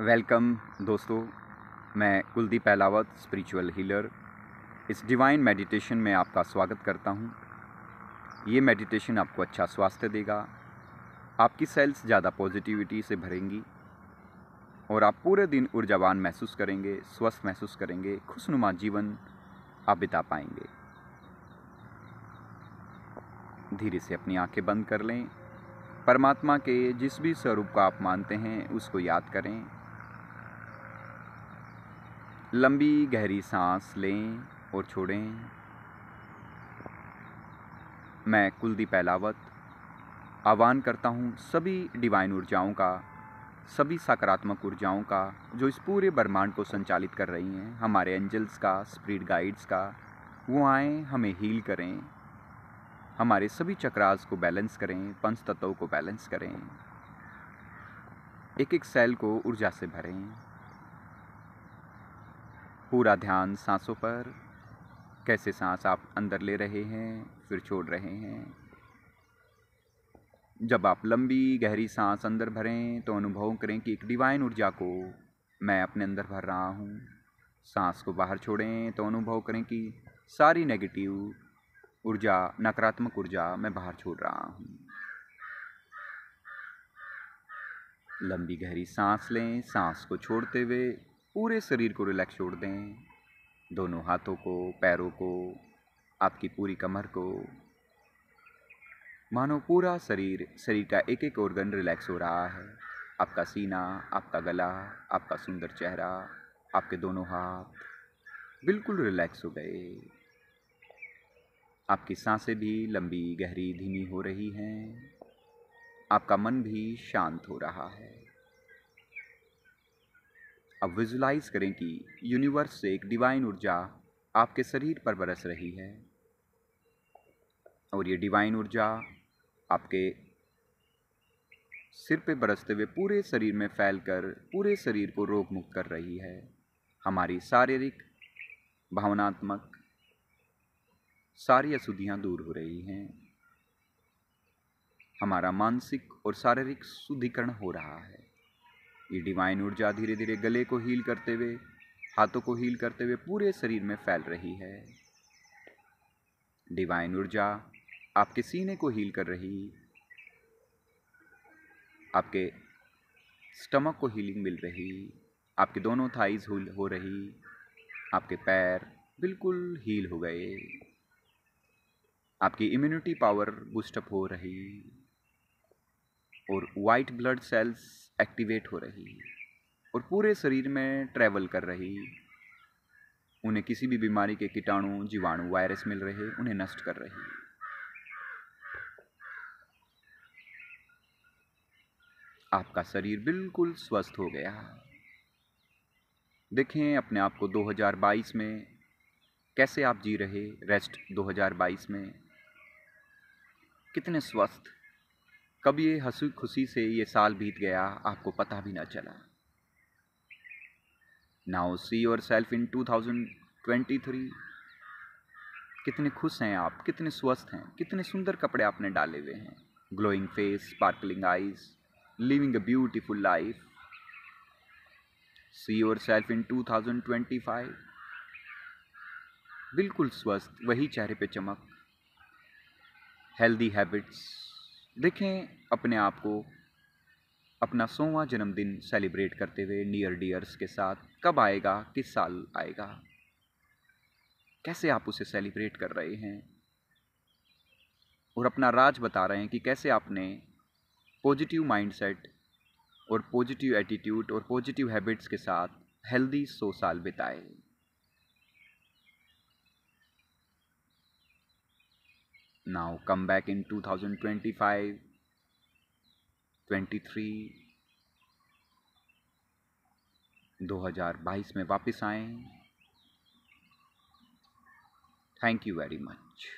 welcome दोस्तों मैं Kuldeep Pahlawat spiritual healer इस डिवाइन मेडिटेशन में आपका स्वागत करता हूँ ये मेडिटेशन आपको अच्छा स्वास्थ्य देगा आपकी सेल्स ज़्यादा पॉजिटिविटी से भरेंगी और आप पूरे दिन ऊर्जावान महसूस करेंगे स्वस्थ महसूस करेंगे खुशनुमा जीवन आप बिता पाएंगे धीरे से अपनी आंखें बंद कर लें परमात्मा के जिस भी स्वरूप को आप मानते हैं उसको याद करें लंबी गहरी सांस लें और छोड़ें मैं कुलदीप अलावत आह्वान करता हूँ सभी डिवाइन ऊर्जाओं का सभी सकारात्मक ऊर्जाओं का जो इस पूरे ब्रह्मांड को संचालित कर रही हैं हमारे एंजल्स का स्प्रिट गाइड्स का वो आएँ हमें हील करें हमारे सभी चक्रास को बैलेंस करें पंच तत्वों को बैलेंस करें एक एक सेल को ऊर्जा से भरें पूरा ध्यान सांसों पर कैसे सांस आप अंदर ले रहे हैं फिर छोड़ रहे हैं जब आप लंबी गहरी सांस अंदर भरें तो अनुभव करें कि एक डिवाइन ऊर्जा को मैं अपने अंदर भर रहा हूँ सांस को बाहर छोड़ें तो अनुभव करें कि सारी नेगेटिव ऊर्जा नकारात्मक ऊर्जा मैं बाहर छोड़ रहा हूँ लंबी गहरी सांस लें सांस को छोड़ते हुए पूरे शरीर को रिलैक्स छोड़ दें दोनों हाथों को पैरों को आपकी पूरी कमर को मानो पूरा शरीर शरीर का एक एक ऑर्गन रिलैक्स हो रहा है आपका सीना आपका गला आपका सुंदर चेहरा आपके दोनों हाथ बिल्कुल रिलैक्स हो गए आपकी सांसें भी लंबी गहरी धीमी हो रही हैं आपका मन भी शांत हो रहा है अब विजुलाइज करें कि यूनिवर्स से एक डिवाइन ऊर्जा आपके शरीर पर बरस रही है और ये डिवाइन ऊर्जा आपके सिर पे बरसते हुए पूरे शरीर में फैलकर पूरे शरीर को रोग मुक्त कर रही है हमारी शारीरिक भावनात्मक सारी अशुद्धियाँ दूर हो रही हैं हमारा मानसिक और शारीरिक शुद्धिकरण हो रहा है ये डिवाइन ऊर्जा धीरे धीरे गले को हील करते हुए हाथों को हील करते हुए पूरे शरीर में फैल रही है डिवाइन ऊर्जा आपके सीने को हील कर रही आपके स्टमक को हीलिंग मिल रही आपके दोनों थाइज हो रही आपके पैर बिल्कुल हील हो गए आपकी इम्यूनिटी पावर बूस्टअप हो रही और वाइट ब्लड सेल्स एक्टिवेट हो रही और पूरे शरीर में ट्रैवल कर रही उन्हें किसी भी बीमारी के कीटाणु जीवाणु वायरस मिल रहे उन्हें नष्ट कर रही आपका शरीर बिल्कुल स्वस्थ हो गया देखें अपने आप को 2022 में कैसे आप जी रहे रेस्ट 2022 में कितने स्वस्थ कब ये हंसी खुशी से ये साल बीत गया आपको पता भी ना चला now see yourself in 2023 कितने खुश हैं आप कितने स्वस्थ हैं कितने सुंदर कपड़े आपने डाले हुए हैं glowing face sparkling eyes living a beautiful life see yourself in 2025 बिल्कुल स्वस्थ वही चेहरे पे चमक हेल्दी हैबिट्स देखें अपने आप को अपना सोवा जन्मदिन सेलिब्रेट करते हुए नियर डियर्स के साथ कब आएगा किस साल आएगा कैसे आप उसे सेलिब्रेट कर रहे हैं और अपना राज बता रहे हैं कि कैसे आपने पॉजिटिव माइंडसेट और पॉजिटिव एटीट्यूड और पॉजिटिव हैबिट्स के साथ हेल्दी सौ साल बिताए now come back in 2025 23 2022 में वापस आएं थैंक यू वेरी मच